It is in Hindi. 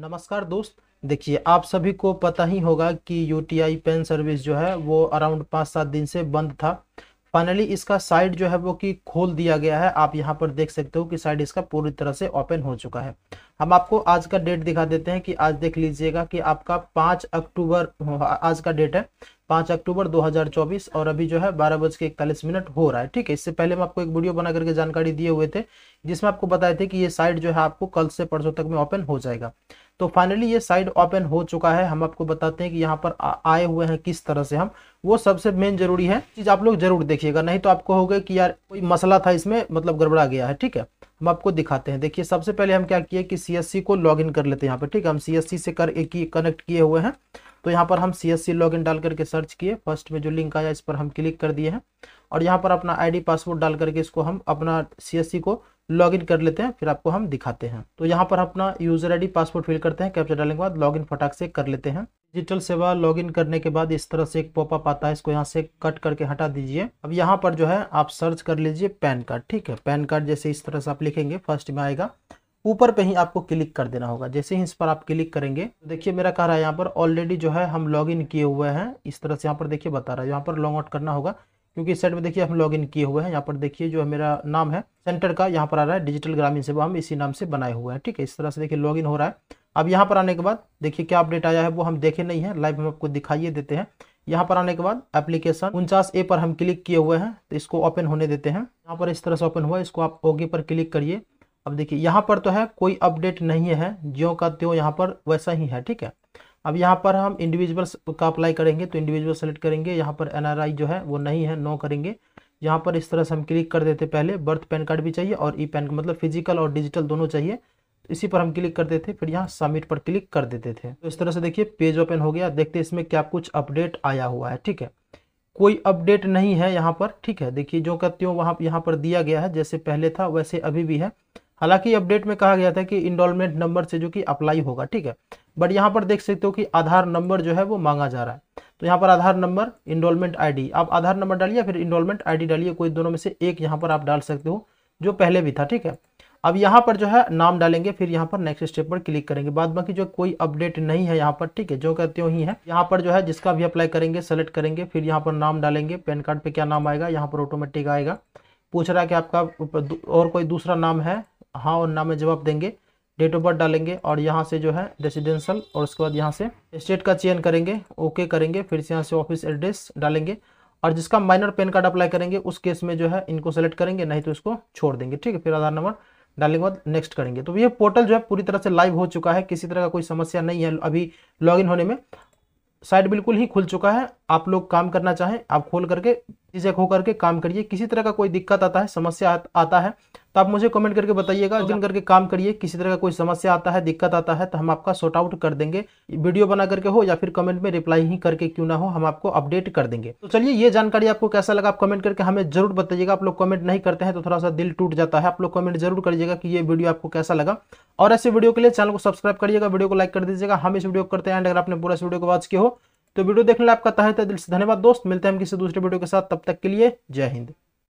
नमस्कार दोस्त देखिए आप सभी को पता ही होगा कि यूटीआई पेन सर्विस जो है वो अराउंड पाँच सात दिन से बंद था फाइनली इसका साइड जो है वो कि खोल दिया गया है आप यहाँ पर देख सकते हो कि साइड इसका पूरी तरह से ओपन हो चुका है हम आपको आज का डेट दिखा देते हैं कि आज देख लीजिएगा कि आपका पाँच अक्टूबर आज का डेट है पाँच अक्टूबर 2024 और अभी जो है बारह बज के इकतालीस मिनट हो रहा है ठीक है इससे पहले हम आपको एक वीडियो बना करके जानकारी दिए हुए थे जिसमें आपको बताए थे कि ये साइट जो है आपको कल से परसों तक में ओपन हो जाएगा तो फाइनली ये साइट ओपन हो चुका है हम आपको बताते हैं कि यहाँ पर आए हुए हैं किस तरह से हम वो सबसे मेन जरूरी है चीज़ आप लोग जरूर देखिएगा नहीं तो आपको होगा कि यार कोई मसला था इसमें मतलब गड़बड़ा गया है ठीक है हम आपको दिखाते हैं देखिए सबसे पहले हम क्या किए कि सी को लॉग इन कर लेते हैं यहाँ पर ठीक है हम सी से कर एक कनेक्ट किए हुए हैं तो यहाँ पर हम C S C log in डाल करके सर्च किए फर्स्ट में जो लिंक आया इस पर हम क्लिक कर दिए हैं और यहाँ पर अपना आईडी पासवर्ड डाल करके इसको हम अपना सी एस सी को लॉग इन कर लेते हैं फिर आपको हम दिखाते हैं तो यहाँ पर अपना यूजर आईडी पासवर्ड फिल करते हैं कैप्चर डालने के बाद लॉग इन फटाक से कर लेते हैं डिजिटल सेवा लॉग इन करने के बाद इस तरह से एक पॉपअप आता है इसको यहाँ से कट करके हटा दीजिए अब यहाँ पर जो है आप सर्च कर लीजिए पैन कार्ड ठीक है पैन कार्ड जैसे इस तरह से आप लिखेंगे फर्स्ट में आएगा ऊपर पे ही आपको क्लिक कर देना होगा जैसे ही इस पर आप क्लिक करेंगे देखिए मेरा कह रहा है यहाँ पर ऑलरेडी जो है हम इन किए हुए हैं इस तरह से यहाँ पर देखिए बता रहा है यहाँ पर लॉन्ग आउट करना होगा क्योंकि इस साइड में देखिए हम लॉगिन किए हुए हैं यहाँ पर देखिए जो है मेरा नाम है सेंटर का यहाँ पर आ रहा है डिजिटल ग्रामीण सेवा हम इसी नाम से बनाए हुए हैं ठीक है इस तरह से देखिए लॉगिन हो रहा है अब यहाँ पर आने के बाद देखिए क्या अपडेट आया है वो हम देखे नहीं है लाइव हम आपको दिखाइए देते हैं यहाँ पर आने के बाद एप्लीकेशन उनचास ए पर हम क्लिक किए हुए हैं तो इसको ओपन होने देते हैं यहाँ पर इस तरह से ओपन हुआ इसको आप ओके पर क्लिक करिए अब देखिए यहाँ पर तो है कोई अपडेट नहीं है ज्यो का त्यो यहाँ पर वैसा ही है ठीक है अब यहाँ पर हम इंडिविजुअल का अप्लाई करेंगे तो इंडिविजुअल सेलेक्ट करेंगे यहाँ पर एनआरआई जो है वो नहीं है नो करेंगे यहाँ पर इस तरह से हम क्लिक कर देते पहले बर्थ पैन कार्ड भी चाहिए और ई e पैन मतलब फिजिकल और डिजिटल दोनों चाहिए तो इसी पर हम क्लिक करते थे फिर यहाँ सबमिट पर क्लिक कर देते थे तो इस तरह से देखिए पेज ओपन हो गया देखते इसमें क्या कुछ अपडेट आया हुआ है ठीक है कोई अपडेट नहीं है यहाँ पर ठीक है देखिए जो का त्यों वहाँ यहाँ पर दिया गया है जैसे पहले था वैसे अभी भी है हालांकि अपडेट में कहा गया था कि इनरोलमेंट नंबर से जो कि अप्लाई होगा ठीक है बट यहाँ पर देख सकते हो कि आधार नंबर जो है वो मांगा जा रहा है तो यहाँ पर आधार नंबर इनरोलमेंट आईडी आप आधार नंबर डालिए फिर इनरोलमेंट आईडी डालिए कोई दोनों में से एक यहाँ पर आप डाल सकते हो जो पहले भी था ठीक है अब यहाँ पर जो है नाम डालेंगे फिर यहाँ पर नेक्स्ट स्टेप पर क्लिक करेंगे बाद बाकी जो कोई अपडेट नहीं है यहाँ पर ठीक है जो कहते हो ही है यहाँ पर जो है जिसका भी अप्लाई करेंगे सेलेक्ट करेंगे फिर यहाँ पर नाम डालेंगे पैन कार्ड पे क्या नाम आएगा यहाँ पर ऑटोमेटिक आएगा पूछ रहा है कि आपका और कोई दूसरा नाम है हाँ और ना में जवाब देंगे डेट ऑफ बर्थ डालेंगे और यहाँ से जो है रेसिडेंशल और उसके बाद यहाँ से स्टेट का चयन करेंगे ओके करेंगे फिर से यहाँ से ऑफिस एड्रेस डालेंगे और जिसका माइनर पेन कार्ड अप्लाई करेंगे उस केस में जो है इनको सेलेक्ट करेंगे नहीं तो इसको छोड़ देंगे ठीक है फिर आधार नंबर डालने के बाद नेक्स्ट करेंगे तो ये पोर्टल जो है पूरी तरह से लाइव हो चुका है किसी तरह का कोई समस्या नहीं है अभी लॉगिन होने में साइट बिल्कुल ही खुल चुका है आप लोग काम करना चाहें आप खोल करके झिझक होकर के काम करिए किसी तरह का कोई दिक्कत आता है समस्या आता है तो आप मुझे कमेंट करके बताइएगा जिन करके काम करिए किसी तरह का कोई समस्या आता है दिक्कत आता है तो हम आपका शॉर्ट आउट कर देंगे वीडियो बना करके हो या फिर कमेंट में रिप्लाई ही करके क्यों ना हो हम आपको अपडेट कर देंगे तो चलिए ये जानकारी आपको कैसा लगा आप कमेंट करके हमें जरूर बताइएगा आप लोग कमेंट नहीं करते हैं तो थोड़ा सा दिल टूट जाता है आप लोग कमेंट जरूर करिएगा कि ये वीडियो आपको कैसा लगा और ऐसे वीडियो के लिए चैनल को सब्सक्राइब करिएगा वीडियो को लाइक कर दीजिएगा हम इस वीडियो को करते हैं अगर आपने पूरा इस वीडियो को वॉच किया हो तो वीडियो देखने आपका तहत दिल से धन्यवाद दोस्त मिलते हैं हम किसी दूसरे वीडियो के साथ तब तक के लिए जय हिंद